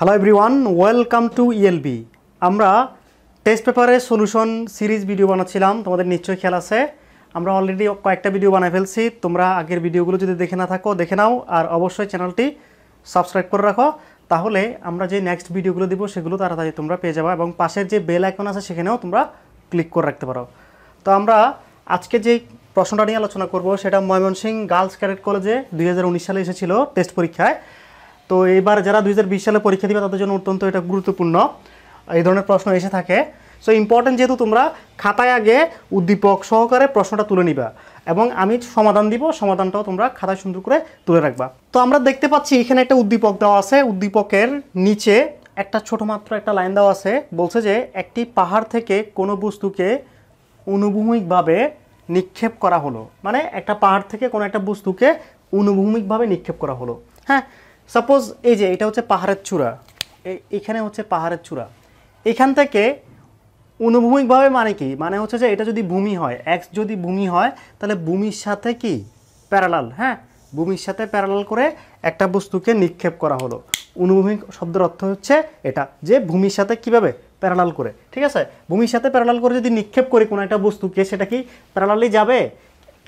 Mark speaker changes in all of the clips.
Speaker 1: hello everyone welcome to ELB আমরা test পেপারে solution series video বানাচ্ছিলাম তোমাদের নিশ্চয়ই খেয়াল আছে আমরা অলরেডি কয়েকটা ভিডিও বানায় ফেলছি তোমরা আগের ভিডিওগুলো যদি দেখে না থাকো দেখে নাও আর অবশ্যই চ্যানেলটি সাবস্ক্রাইব করে রাখো তাহলে আমরা যে নেক্সট ভিডিওগুলো দিব সেগুলো তাড়াতাড়ি তোমরা পেয়ে যাবো এবং পাশের যে বেল আইকন আছে সেখানেও তোমরা ক্লিক করে রাখতে পারো তো আমরা আজকে যে প্রশ্নটা নিয়ে আলোচনা করব সেটা ময়মনসিংহ গার্লস ক্যাডেট কলেজে দুই সালে এসেছিল টেস্ট পরীক্ষায় তো এবার যারা দুই সালে পরীক্ষা দিবে তাদের জন্য অত্যন্ত এটা গুরুত্বপূর্ণ এই ধরনের প্রশ্ন এসে থাকে সো ইম্পর্টেন্ট যেহেতু তোমরা খাতায় আগে উদ্দীপক সহকারে প্রশ্নটা তুলে নিবা এবং আমি সমাধান দিব সমাধানটাও তোমরা খাতায় সুন্দর করে তুলে রাখবা তো আমরা দেখতে পাচ্ছি এখানে একটা উদ্দীপক দেওয়া আছে উদ্দীপকের নিচে একটা ছোট মাত্র একটা লাইন দেওয়া আছে বলছে যে একটি পাহাড় থেকে কোনো বস্তুকে অনুভূমিকভাবে নিক্ষেপ করা হলো মানে একটা পাহাড় থেকে কোনো একটা বস্তুকে অনুভূমিকভাবে নিক্ষেপ করা হলো হ্যাঁ সাপোজ এই যে এটা হচ্ছে পাহাড়ের চূড়া এখানে হচ্ছে পাহাড়ের চূড়া এখান থেকে অনুভূমিকভাবে মানে কি মানে হচ্ছে যে এটা যদি ভূমি হয় এক্স যদি ভূমি হয় তাহলে ভূমির সাথে কি প্যারালাল হ্যাঁ ভূমির সাথে প্যারালাল করে একটা বস্তুকে নিক্ষেপ করা হলো অনুভূমিক শব্দের অর্থ হচ্ছে এটা যে ভূমির সাথে কিভাবে প্যারালাল করে ঠিক আছে ভূমির সাথে প্যারালাল করে যদি নিক্ষেপ করে কোনো একটা বস্তুকে সেটা কি প্যারালালই যাবে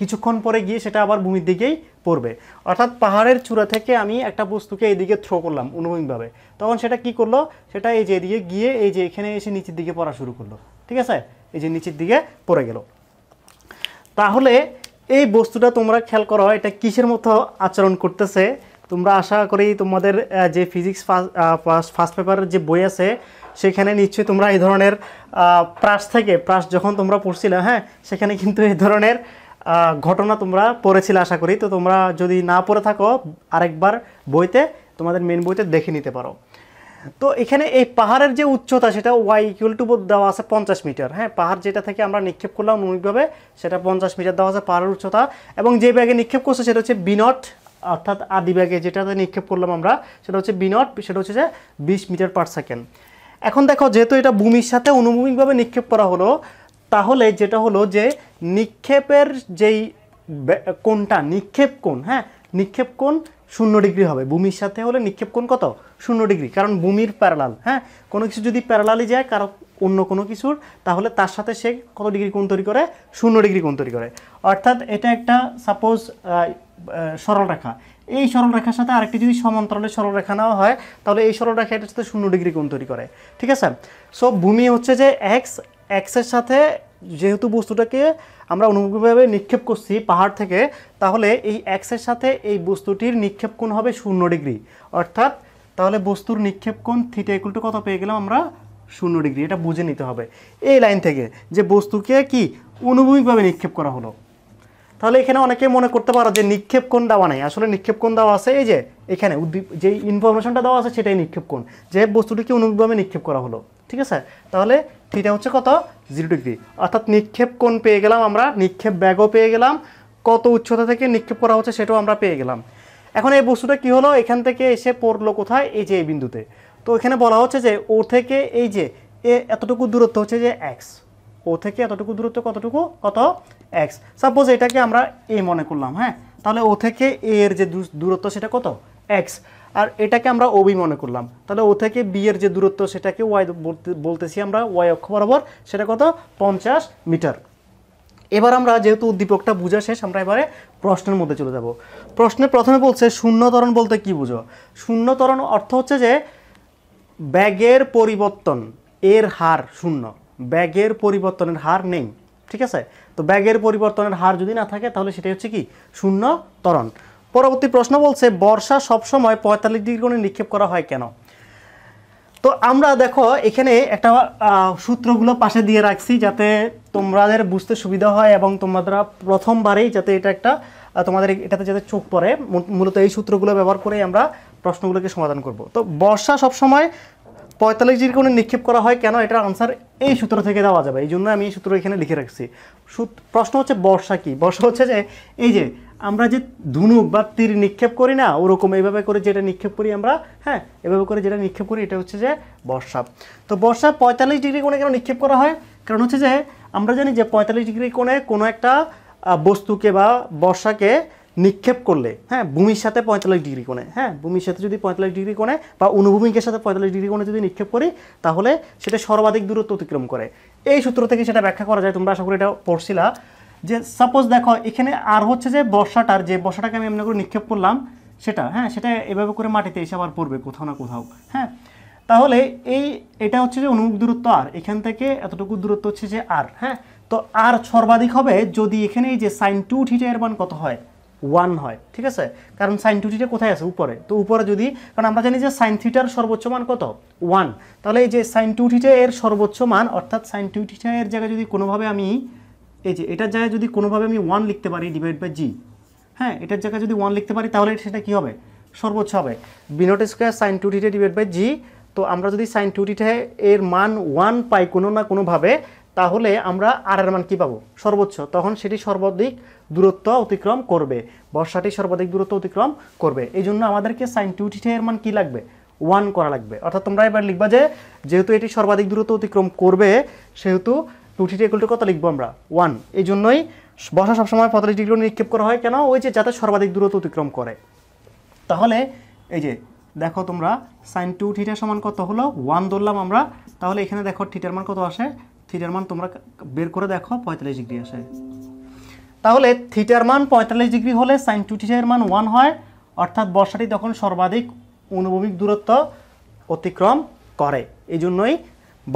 Speaker 1: কিছুক্ষণ পরে গিয়ে সেটা আবার ভূমির দিকেই পড়বে অর্থাৎ পাহাড়ের চূড়া থেকে আমি একটা বস্তুকে এদিকে থ্রো করলাম অনুভূমিকভাবে তখন সেটা কি করলো সেটা এই যে এদিকে গিয়ে এই যে এখানে এসে নিচের দিকে পড়া শুরু করলো ঠিক আছে এই যে নিচের দিকে পড়ে গেল তাহলে এই বস্তুটা তোমরা খেয়াল করো এটা কিসের মতো আচরণ করতেছে তোমরা আশা করি তোমাদের যে ফিজিক্স ফার্স্ট ফার্স্ট পেপারের যে বই আছে সেখানে নিশ্চয়ই তোমরা এই ধরনের প্রাস থেকে প্রাস যখন তোমরা পড়ছিলে হ্যাঁ সেখানে কিন্তু এই ধরনের ঘটনা তোমরা পড়েছিলে আশা করি তো তোমরা যদি না পড়ে থাকো আরেকবার বইতে তোমাদের মেন বইতে দেখে নিতে পারো তো এখানে এই পাহাড়ের যে উচ্চতা সেটা ওয়াই ইকুয়াল টু দেওয়া আছে পঞ্চাশ মিটার হ্যাঁ পাহাড় যেটা থেকে আমরা নিক্ষেপ করলাম অনুমিকভাবে সেটা পঞ্চাশ মিটার দেওয়া আছে পাহাড়ের উচ্চতা এবং যে ব্যাগে নিক্ষেপ করছে সেটা হচ্ছে বিনট অর্থাৎ আদি ব্যাগে যেটাতে নিক্ষেপ করলাম আমরা সেটা হচ্ছে বিনট সেটা হচ্ছে যে বিশ মিটার পার সেকেন্ড এখন দেখো যেহেতু এটা ভূমির সাথে অনুভূমিকভাবে নিক্ষেপ করা হলো তাহলে যেটা হলো যে নিক্ষেপের যেই কোনটা নিক্ষেপ কোন হ্যাঁ নিক্ষেপ কোন শূন্য ডিগ্রি হবে ভূমির সাথে হলে নিক্ষেপ কোন কত শূন্য ডিগ্রি কারণ ভূমির প্যারালাল হ্যাঁ কোনো কিছু যদি প্যারালালই যায় কারো অন্য কোনো কিছুর তাহলে তার সাথে সে কত ডিগ্রি কোন তৈরি করে শূন্য ডিগ্রি কোন তৈরি করে অর্থাৎ এটা একটা সাপোজ সরলরেখা এই সরলরেখার সাথে আরেকটি যদি সমান্তরালে সরলরেখা নেওয়া হয় তাহলে এই সরলরেখা এটার সাথে শূন্য ডিগ্রি কোন তৈরি করে ঠিক আছে সো ভূমি হচ্ছে যে এক্স এক্সের সাথে যেহেতু বস্তুটাকে আমরা অনুভূমিকভাবে নিক্ষেপ করছি পাহাড় থেকে তাহলে এই এক্সের সাথে এই বস্তুটির নিক্ষেপ কোণ হবে শূন্য ডিগ্রি অর্থাৎ তাহলে বস্তুর নিক্ষেপ কোণ থিটা ইকুল টু কত পেয়ে গেলাম আমরা শূন্য ডিগ্রি এটা বুঝে নিতে হবে এই লাইন থেকে যে বস্তুকে কি অনুভূমিকভাবে নিক্ষেপ করা হলো তাহলে এখানে অনেকে মনে করতে পারো যে নিক্ষেপ কোণ দেওয়া নাই আসলে নিক্ষেপ কোণ দেওয়া আছে এই যে এখানে উদ্দীপ যেই ইনফরমেশনটা দেওয়া আছে সেটাই নিক্ষেপ কোণ যে বস্তুটিকে অনুভূমিকভাবে নিক্ষেপ করা হলো ঠিক আছে তাহলে থিটা হচ্ছে কত জিরো ডিগ্রি অর্থাৎ নিক্ষেপ কোণ পেয়ে গেলাম আমরা নিক্ষেপ ব্যাগও পেয়ে গেলাম কত উচ্চতা থেকে নিক্ষেপ করা হচ্ছে সেটাও আমরা পেয়ে গেলাম এখন এই বস্তুটা কি হলো এখান থেকে এসে পড়লো কোথায় এই যে এই বিন্দুতে তো এখানে বলা হচ্ছে যে ও থেকে এই যে এ এতটুকু দূরত্ব হচ্ছে যে এক্স ও থেকে এতটুকু দূরত্ব কতটুকু কত এক্স সাপোজ এটাকে আমরা এ মনে করলাম হ্যাঁ তাহলে ও থেকে এর যে দূরত্ব সেটা কত এক্স আর এটাকে আমরা ওবি মনে করলাম তাহলে ও থেকে বি এর যে দূরত্ব সেটাকে ওয়াই বলতেছি আমরা ওয়াই অক্ষ বরাবর সেটা কত পঞ্চাশ মিটার এবার আমরা যেহেতু উদ্দীপকটা বোঝা শেষ আমরা এবারে প্রশ্নের মধ্যে চলে যাব প্রশ্নে প্রথমে বলছে শূন্য ত্বরণ বলতে কি বুঝো শূন্য ত্বরণ অর্থ হচ্ছে যে ব্যাগের পরিবর্তন এর হার শূন্য ব্যাগের পরিবর্তনের হার নেই ঠিক আছে তো ব্যাগের পরিবর্তনের হার যদি না থাকে তাহলে সেটাই হচ্ছে কি শূন্য তরণ পরবর্তী প্রশ্ন বলছে বর্ষা সবসময় পঁয়তাল্লিশ ডিগ্রি কোণে নিক্ষেপ করা হয় কেন তো আমরা দেখো এখানে একটা সূত্রগুলো পাশে দিয়ে রাখছি যাতে তোমাদের বুঝতে সুবিধা হয় এবং তোমরা প্রথমবারেই যাতে এটা একটা তোমাদের এটাতে যাতে চোখ পড়ে মূলত এই সূত্রগুলো ব্যবহার করে আমরা প্রশ্নগুলোকে সমাধান করব তো বর্ষা সবসময় পঁয়তাল্লিশ ডিগ্রি কোণে নিক্ষেপ করা হয় কেন এটার আনসার এই সূত্র থেকে দেওয়া যাবে এই জন্য আমি এই সূত্র এখানে লিখে রাখছি প্রশ্ন হচ্ছে বর্ষা কি বর্ষা হচ্ছে যে এই যে আমরা যে ধনুক বা তীর নিক্ষেপ করি না ওরকম এইভাবে করে যেটা নিক্ষেপ করি আমরা হ্যাঁ এভাবে করে যেটা নিক্ষেপ করি এটা হচ্ছে যে বর্ষা তো বর্ষা পঁয়তাল্লিশ ডিগ্রি কোণে কেন নিক্ষেপ করা হয় কারণ হচ্ছে যে আমরা জানি যে পঁয়তাল্লিশ ডিগ্রি কোণে কোনো একটা বস্তুকে বা বর্ষাকে নিক্ষেপ করলে হ্যাঁ ভূমির সাথে পঁয়তাল্লিশ ডিগ্রি কোণে হ্যাঁ ভূমির সাথে যদি পঁয়তাল্লিশ ডিগ্রি কোণে বা অনুভূমিকের সাথে পঁয়তাল্লিশ ডিগ্রি কোণে যদি নিক্ষেপ করি তাহলে সেটা সর্বাধিক দূরত্ব অতিক্রম করে এই সূত্র থেকে সেটা ব্যাখ্যা করা যায় তোমরা আশা করি এটা পড়ছিলা যে সাপোজ দেখো এখানে আর হচ্ছে যে বর্ষাটার যে বর্ষাটাকে আমি এমনি করে নিক্ষেপ করলাম সেটা হ্যাঁ সেটা এভাবে করে মাটিতে এসে আবার পড়বে কোথাও না কোথাও হ্যাঁ তাহলে এই এটা হচ্ছে যে অনুমুখ দূরত্ব আর এখান থেকে এতটুকু দূরত্ব হচ্ছে যে আর হ্যাঁ তো আর সর্বাধিক হবে যদি এখানে এই যে সাইন টু থিটা এর মান কত হয় ওয়ান হয় ঠিক আছে কারণ সাইন টু থিটা কোথায় আছে উপরে তো উপরে যদি কারণ আমরা জানি যে সাইন থিটার সর্বোচ্চ মান কত ওয়ান তাহলে এই যে সাইন টু থিটা এর সর্বোচ্চ মান অর্থাৎ সাইন টু থিটা এর জায়গায় যদি কোনোভাবে আমি এই যে এটার জায়গায় যদি কোনোভাবে আমি ওয়ান লিখতে পারি ডিভাইড বাই জি হ্যাঁ এটার জায়গায় যদি ওয়ান লিখতে পারি তাহলে সেটা কী হবে সর্বোচ্চ হবে v naught square sine two theta divide by g তো আমরা যদি সাইন টু থিটা এর মান ওয়ান পাই কোনো না কোনোভাবে তাহলে আমরা আর এর মান কী পাবো সর্বোচ্চ তখন সেটি সর্বাধিক দূরত্ব অতিক্রম করবে বর্ষাটি সর্বাধিক দূরত্ব অতিক্রম করবে এই জন্য আমাদেরকে সাইন টু থিটা এর মান কী লাগবে ওয়ান করা লাগবে অর্থাৎ তোমরা এবার লিখবা যে যেহেতু এটি সর্বাধিক দূরত্ব অতিক্রম করবে সেহেতু টু থিটি ইকুয়াল টু কত লিখবো আমরা ওয়ান এই জন্যই বর্ষা সবসময় পঁয়তাল্লিশ ডিগ্রি নিক্ষেপ করা হয় কেন ওই যে যাতে সর্বাধিক দূরত্ব অতিক্রম করে তাহলে এই যে দেখো তোমরা সাইন টু থিটার সমান কত হলো ওয়ান ধরলাম আমরা তাহলে এখানে দেখো থিটার মান কত আসে থিটার মান তোমরা বের করে দেখো পঁয়তাল্লিশ ডিগ্রি আসে তাহলে থিটার মান পঁয়তাল্লিশ ডিগ্রি হলে সাইন টু থিটার মান ওয়ান হয় অর্থাৎ বর্ষাটি তখন সর্বাধিক অনুভূমিক দূরত্ব অতিক্রম করে এই জন্যই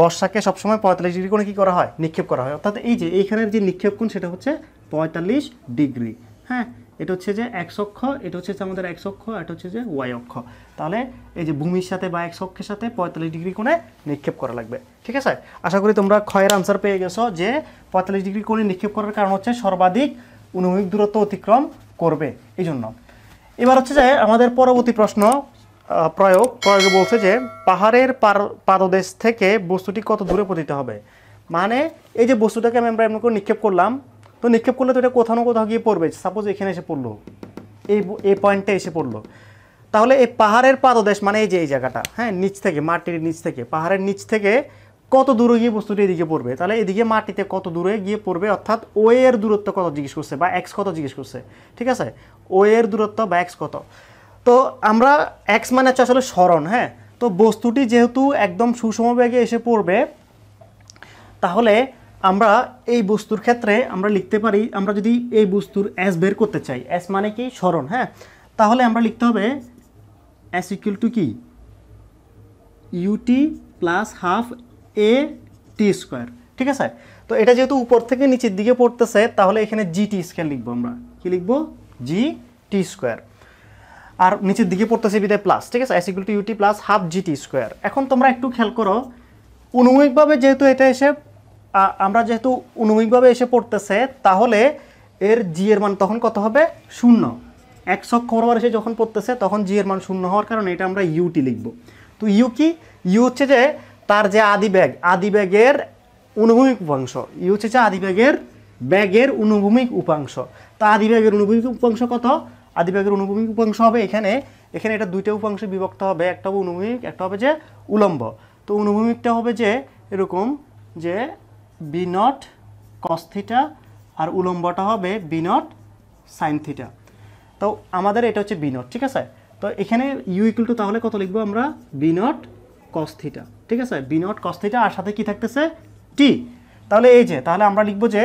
Speaker 1: বর্ষাকে সবসময় পঁয়তাল্লিশ ডিগ্রি করে কী করা হয় নিক্ষেপ করা হয় অর্থাৎ এই যে এইখানের যে নিক্ষেপ কোণ সেটা হচ্ছে পঁয়তাল্লিশ ডিগ্রি হ্যাঁ এটা হচ্ছে যে এক অক্ষ এটা হচ্ছে আমাদের এক অক্ষ এটা হচ্ছে যে ওয়াই অক্ষ তাহলে এই যে ভূমির সাথে বা এক অক্ষের সাথে পঁয়তাল্লিশ ডিগ্রি কোণে নিক্ষেপ করা লাগবে ঠিক আছে আশা করি তোমরা ক্ষয়ের আনসার পেয়ে গেছো যে পঁয়তাল্লিশ ডিগ্রি কোণে নিক্ষেপ করার কারণ হচ্ছে সর্বাধিক অনুভূমিক দূরত্ব অতিক্রম করবে এই জন্য এবার হচ্ছে যে আমাদের পরবর্তী প্রশ্ন প্রয়োগ প্রয়োগে বলছে যে পাহাড়ের পাদদেশ থেকে বস্তুটি কত দূরে পতিত হবে মানে এই যে বস্তুটাকে আমি আমরা এমন করে নিক্ষেপ করলাম তো নিক্ষেপ করলে তো এটা কোথাও না কোথাও গিয়ে পড়বে সাপোজ এখানে এসে পড়লো এই এই পয়েন্টে এসে পড়লো তাহলে এই পাহাড়ের পাদদেশ মানে এই যে এই জায়গাটা হ্যাঁ নিচ থেকে মাটির নিচ থেকে পাহাড়ের নিচ থেকে কত দূরে গিয়ে বস্তুটি এদিকে পড়বে তাহলে এদিকে মাটিতে কত দূরে গিয়ে পড়বে অর্থাৎ ও এর দূরত্ব কত জিজ্ঞেস করছে বা এক্স কত জিজ্ঞেস করছে ঠিক আছে ও এর দূরত্ব বা এক্স কত তো আমরা এক্স মানে হচ্ছে আসলে স্মরণ হ্যাঁ তো বস্তুটি যেহেতু একদম সুষম বেগে এসে পড়বে তাহলে আমরা এই বস্তুর ক্ষেত্রে আমরা লিখতে পারি আমরা যদি এই বস্তুর অ্যাস বের করতে চাই অ্যাস মানে কি স্মরণ হ্যাঁ তাহলে আমরা লিখতে হবে অ্যাস ইকুয়াল টু কি u t plus half a t square ঠিক আছে তো এটা যেহেতু উপর থেকে নিচের দিকে পড়তেছে তাহলে এখানে জি টি স্কোয়ার লিখবো আমরা কি লিখবো জি টি স্কোয়ার আর নিচের দিকে পড়তেছে বিদায় প্লাস ঠিক আছে s equal to u t plus half g t square এখন তোমরা একটু খেয়াল করো অনুমিকভাবে যেহেতু এটা এসে আমরা যেহেতু অনুমিকভাবে এসে পড়তেছে তাহলে এর জি এর মান তখন কত হবে শূন্য এক অক্ষ এসে যখন পড়তেছে তখন জি এর মান শূন্য হওয়ার কারণে এটা আমরা ইউটি লিখবো তো ইউ কি ইউ হচ্ছে যে তার যে আদি ব্যাগ আদি ব্যাগের অনুভূমিক উপাংশ ই হচ্ছে যে আদি ব্যাগের ব্যাগের অনুভূমিক উপাংশ তা আদি ব্যাগের অনুভূমিক উপাংশ কত আদি ব্যাগের অনুভূমিক উপাংশ হবে এখানে এখানে এটা দুইটা উপাংশে বিভক্ত হবে একটা হবে অনুভূমিক একটা হবে যে উলম্ব তো অনুভূমিকটা হবে যে এরকম যে বিনট কস্থিটা আর উলম্বটা হবে বিনট নট সাইন থিটা তো আমাদের এটা হচ্ছে বিনট ঠিক আছে তো এখানে ইউ ইকুয়াল টু তাহলে কত লিখবো আমরা বিনট কস্থিটা ঠিক আছে বি নট কস থিটা আর সাথে কি থাকতেছে টি তাহলে এই যে তাহলে আমরা লিখবো যে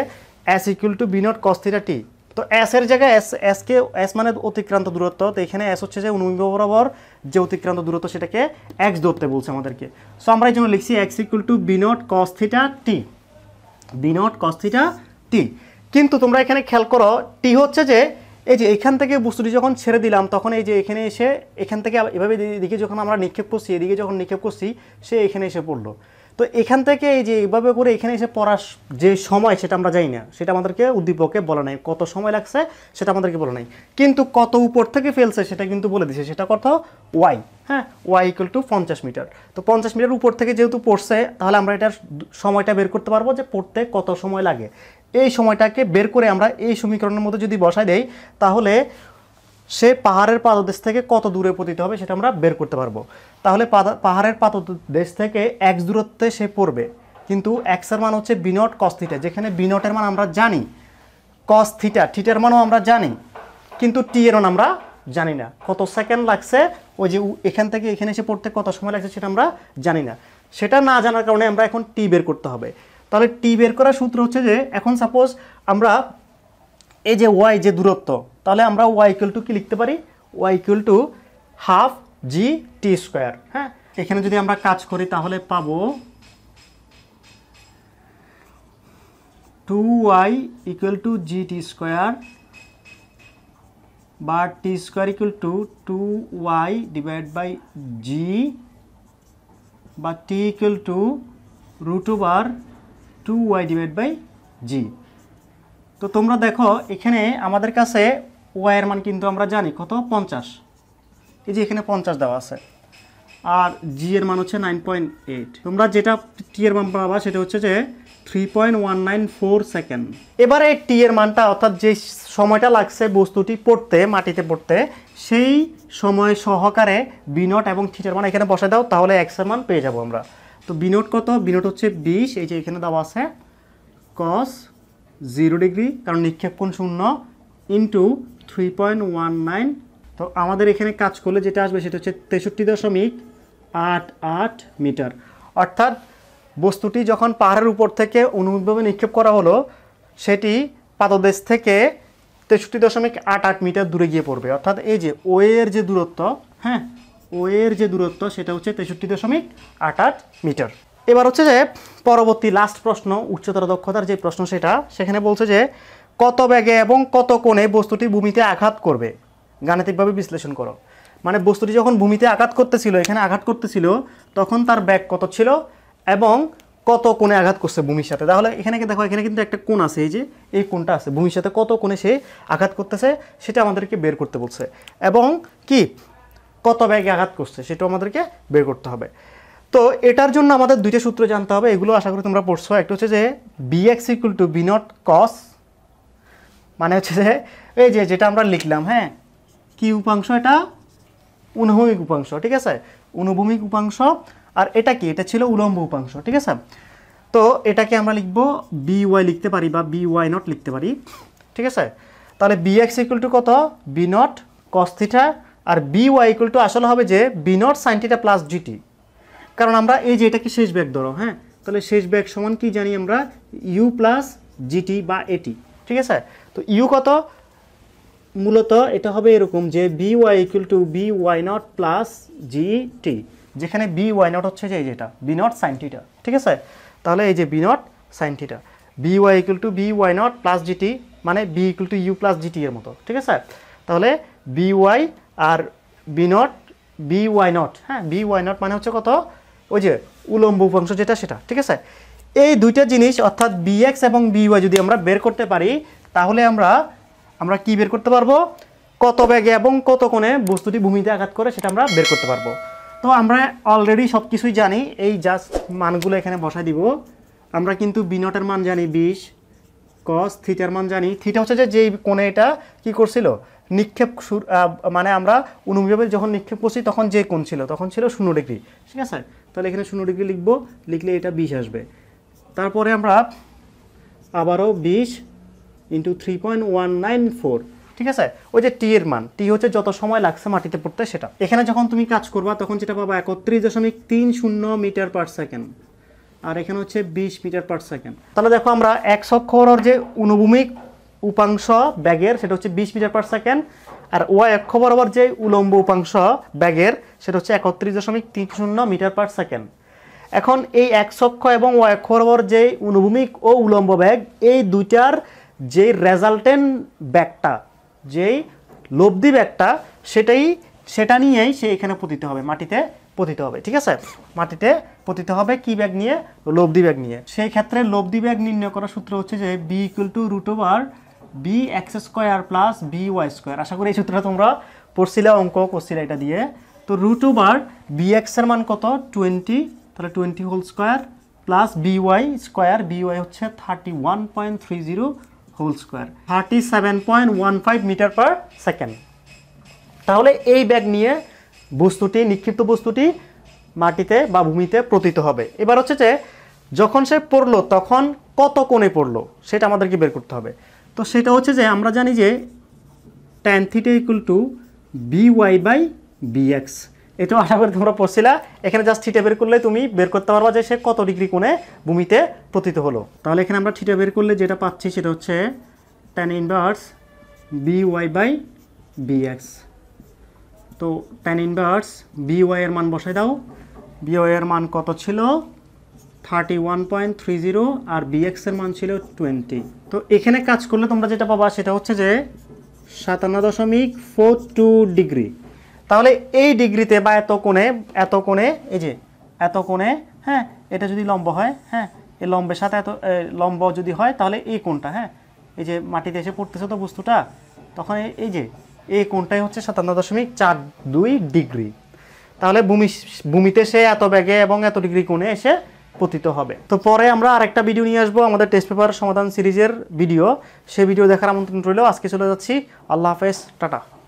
Speaker 1: s equal to v naught cos theta t তো এস এর জায়গায় এস এসকে এস মানে অতিক্রান্ত দূরত্ব তো এখানে এস হচ্ছে যে অনুভূমি বরাবর যে অতিক্রান্ত দূরত্ব সেটাকে এক্স ধরতে বলছে আমাদেরকে সো আমরা এই জন্য লিখছি x equal to v naught cos theta t v naught cos theta t কিন্তু তোমরা এখানে খেয়াল করো টি হচ্ছে যে এই যে এখান থেকে বস্তুটি যখন ছেড়ে দিলাম তখন এই যে এখানে এসে এখান থেকে এভাবে এদিকে যখন আমরা নিক্ষেপ করছি এদিকে যখন নিক্ষেপ করছি সে এখানে এসে পড়লো তো এখান থেকে এই যে এইভাবে করে এখানে এসে পড়ার যে সময় সেটা আমরা জানি না সেটা আমাদেরকে উদ্দীপকে বলা নাই কত সময় লাগছে সেটা আমাদেরকে বলা নাই কিন্তু কত উপর থেকে ফেলছে সেটা কিন্তু বলে দিছে সেটা কত ওয়াই হ্যাঁ ওয়াই ইকুয়াল টু পঞ্চাশ মিটার তো পঞ্চাশ মিটার উপর থেকে যেহেতু পড়ছে তাহলে আমরা এটার সময়টা বের করতে পারবো যে পড়তে কত সময় লাগে এই সময়টাকে বের করে আমরা এই সমীকরণের মধ্যে যদি বসাই দেই তাহলে সে পাহাড়ের পাদদেশ থেকে কত দূরে পতিত হবে সেটা আমরা বের করতে পারবো তাহলে পাহাড়ের পাদদেশ থেকে এক দূরত্বে সে পড়বে কিন্তু এক্সের মান হচ্ছে বিনট কস থিটা যেখানে বিনটের মান আমরা জানি কস থিটা থিটার মানও আমরা জানি কিন্তু টি এর মান আমরা জানি না কত সেকেন্ড লাগছে ওই যে এখান থেকে এখানে এসে পড়তে কত সময় লাগছে সেটা আমরা জানি না সেটা না জানার কারণে আমরা এখন টি বের করতে হবে তাহলে টি বের করার সূত্র হচ্ছে যে এখন সাপোজ আমরা এই যে ওয়াই যে দূরত্ব তাহলে আমরা ওয়াই ইকুয়াল টু কী লিখতে পারি y equal to half g t square হ্যাঁ এখানে যদি আমরা কাজ করি তাহলে পাবো two y equal to g t square বা t square equal to two y divide by g বা t equal to root over two y divide by g তো তোমরা দেখো এখানে আমাদের কাছে ওয়াইয়ের মান কিন্তু আমরা জানি কত পঞ্চাশ এই যে এখানে পঞ্চাশ দেওয়া আছে আর জি এর মান হচ্ছে নাইন পয়েন্ট এইট তোমরা যেটা টি এর মান পাবা সেটা হচ্ছে যে three point one nine four second এবারে টি এর মানটা অর্থাৎ যে সময়টা লাগছে বস্তুটি পড়তে মাটিতে পড়তে সেই সময় সহকারে বিনট এবং থিটার মান এখানে বসে দাও তাহলে এক্সের মান পেয়ে যাবো আমরা তো বিনোট কত বিনোট হচ্ছে বিশ এই যে এখানে দেওয়া আছে কস জিরো ডিগ্রি কারণ নিক্ষেপ কোণ শূন্য into three point one nine তো আমাদের এখানে কাজ করলে যেটা আসবে সেটা হচ্ছে তেষট্টি দশমিক আট আট মিটার অর্থাৎ বস্তুটি যখন পাহাড়ের উপর থেকে অনুভূতভাবে নিক্ষেপ করা হলো সেটি পাদদেশ থেকে তেষট্টি দশমিক আট আট মিটার দূরে গিয়ে পড়বে অর্থাৎ এই যে ওয়ের যে দূরত্ব হ্যাঁ ওয়ের যে দূরত্ব সেটা হচ্ছে তেষট্টি দশমিক আট আট মিটার এবার হচ্ছে যে পরবর্তী লাস্ট প্রশ্ন উচ্চতর দক্ষতার যে প্রশ্ন সেটা সেখানে বলছে যে কত ব্যাগে এবং কত কোণে বস্তুটি ভূমিতে আঘাত করবে গাণিতিকভাবে বিশ্লেষণ করো মানে বস্তুটি যখন ভূমিতে আঘাত করতেছিল এখানে আঘাত করতেছিল তখন তার ব্যাগ কত ছিল এবং কত কোণে আঘাত করছে ভূমির সাথে তাহলে এখানে দেখো এখানে কিন্তু একটা কোণ আছে এই যে এই কোণটা আছে ভূমির সাথে কত কোণে সে আঘাত করতেছে সেটা আমাদেরকে বের করতে বলছে এবং কি কত ব্যাগে আঘাত করছে সেটাও আমাদেরকে বের করতে হবে তো এটার জন্য আমাদের দুইটা সূত্র জানতে হবে এগুলো আশা করি তোমরা পড়ছো একটা হচ্ছে যে v x equal to v naught cos মানে হচ্ছে যে এই যে যেটা আমরা লিখলাম হ্যাঁ কি উপাংশ এটা অনুভূমিক উপাংশ ঠিক আছে অনুভূমিক উপাংশ আর এটা কি এটা ছিল উলম্ব উপাংশ ঠিক আছে তো এটাকে আমরা লিখব বি ওয়াই লিখতে পারি বা বি ওয়াই নট লিখতে পারি ঠিক আছে তাহলে বি এক্স ইকুয়াল টু কত বি নট কস থিটা আর বি ওয়াই ইকুয়াল টু আসলে হবে যে v naught sine theta plus g t কারণ আমরা এই যে এটাকে শেষ ব্যাগ ধরো হ্যাঁ তাহলে শেষ ব্যাগ সমান কি জানি আমরা ইউ প্লাস জিটি বা এটি ঠিক আছে তো ইউ কত মূলত এটা হবে এরকম যে v y equal to v y naught plus g t যেখানে বি ওয়াই নট হচ্ছে যে যেটা বি নট সাইন টিটা ঠিক আছে তাহলে এই যে v naught sine theta v y equal to v y naught plus g t মানে v equal to u plus g t এর মতো ঠিক আছে তাহলে বি ওয়াই আর v naught v y naught হ্যাঁ বি ওয়াই নট মানে হচ্ছে কত ওই যে উলম্ব উপাংশ যেটা সেটা ঠিক আছে এই দুইটা জিনিস অর্থাৎ বি এক্স এবং বিওয়াই যদি আমরা বের করতে পারি তাহলে আমরা আমরা কি বের করতে পারবো কত ব্যাগে এবং কত কোণে বস্তুটি ভূমিতে আঘাত করে সেটা আমরা বের করতে পারবো তো আমরা অলরেডি সব কিছুই জানি এই জাস্ট মানগুলো এখানে বসাই দিব আমরা কিন্তু বিনটের মান জানি বিশ কস থিটার মান জানি থিটা হচ্ছে যে যেই কোণে এটা কি করছিল নিক্ষেপ মানে আমরা অনুভবে যখন নিক্ষেপ করছি তখন যে কোণ ছিল তখন ছিল শূন্য ডিগ্রি ঠিক আছে তাহলে এখানে শূন্য ডিগ্রি লিখবো লিখলে এটা বিশ আসবে তারপরে আমরা আবারও বিশ into three point one nine four ঠিক আছে ওই যে টি এর মান টি হচ্ছে যত সময় লাগছে মাটিতে পড়তে সেটা এখানে যখন তুমি কাজ করবা তখন যেটা পাবা একত্রিশ দশমিক তিন শূন্য মিটার পার সেকেন্ড আর এখানে হচ্ছে বিশ মিটার পার সেকেন্ড তাহলে দেখো আমরা এক অক্ষর যে অনুভূমিক উপাংশ ব্যাগের সেটা হচ্ছে বিশ মিটার পার সেকেন্ড আর ওয়াই অক্ষ বরাবর যে উলম্ব উপাংশ ব্যাগের সেটা হচ্ছে একত্রিশ দশমিক তিন শূন্য মিটার পার সেকেন্ড এখন এই এক অক্ষ এবং ওয়াই অক্ষ বরাবর যে অনুভূমিক ও উলম্ব ব্যাগ এই দুইটার যে রেজাল্টেন্ট ব্যাগটা যেই লব্ধি ব্যাগটা সেটাই সেটা নিয়েই সে এখানে পতিত হবে মাটিতে পতিত হবে ঠিক আছে মাটিতে পতিত হবে কি ব্যাগ নিয়ে লব্ধি ব্যাগ নিয়ে সেই ক্ষেত্রে লব্ধি ব্যাগ নির্ণয় করার সূত্র হচ্ছে যে v equal to root over v x square plus v y square আশা করি এই সূত্রটা তোমরা পড়ছিলে অঙ্ক করছিলে এটা দিয়ে তো রুট ওভার বি এক্সের মান কত টোয়েন্টি তাহলে twenty whole square plus v y square v y হচ্ছে thirty one point three zero whole square thirty seven point one five metre per second তাহলে এই ব্যাগ নিয়ে বস্তুটি নিক্ষিপ্ত বস্তুটি মাটিতে বা ভূমিতে পতিত হবে এবার হচ্ছে যে যখন সে পড়লো তখন কত কোণে পড়লো সেটা আমাদেরকে বের করতে হবে তো সেটা হচ্ছে যে আমরা জানি যে tan theta equal to v y by v x এটা আশা করি তোমরা পড়ছিলা এখানে জাস্ট থিটা বের করলে তুমি বের করতে পারবা যে সে কত ডিগ্রি কোণে ভূমিতে পতিত হলো তাহলে এখানে আমরা থিটা বের করলে যেটা পাচ্ছি সেটা হচ্ছে tan inverse v y by v x তো ট্যান ইনভার্স বি ওয়াই এর মান বসাই দাও বি ওয়াই এর মান কত ছিল thirty one point three zero আর বিএক্সের মান ছিল টোয়েন্টি তো এখানে কাজ করলে তোমরা যেটা পাবা সেটা হচ্ছে যে সাতান্ন দশমিক ফোর টু ডিগ্রি তাহলে এই ডিগ্রিতে বা এত কোণে এত কোণে এই যে এত কোণে হ্যাঁ এটা যদি লম্ব হয় হ্যাঁ এই লম্বের সাথে এত লম্ব যদি হয় তাহলে এই কোণটা হ্যাঁ এই যে মাটিতে এসে পড়তেছে তো বস্তুটা তখন এই যে এই কোণটাই হচ্ছে সাতান্ন দশমিক চার দুই ডিগ্রি তাহলে ভূমি ভূমিতে সে এত ব্যাগে এবং এত ডিগ্রি কোণে এসে পতিত হবে তো পরে আমরা আরেকটা ভিডিও নিয়ে আসবো আমাদের টেস্ট পেপার সমাধান সিরিজের ভিডিও সেই ভিডিও দেখার আমন্ত্রণ রইল আজকে চলে যাচ্ছি আল্লাহ হাফেজ টাটা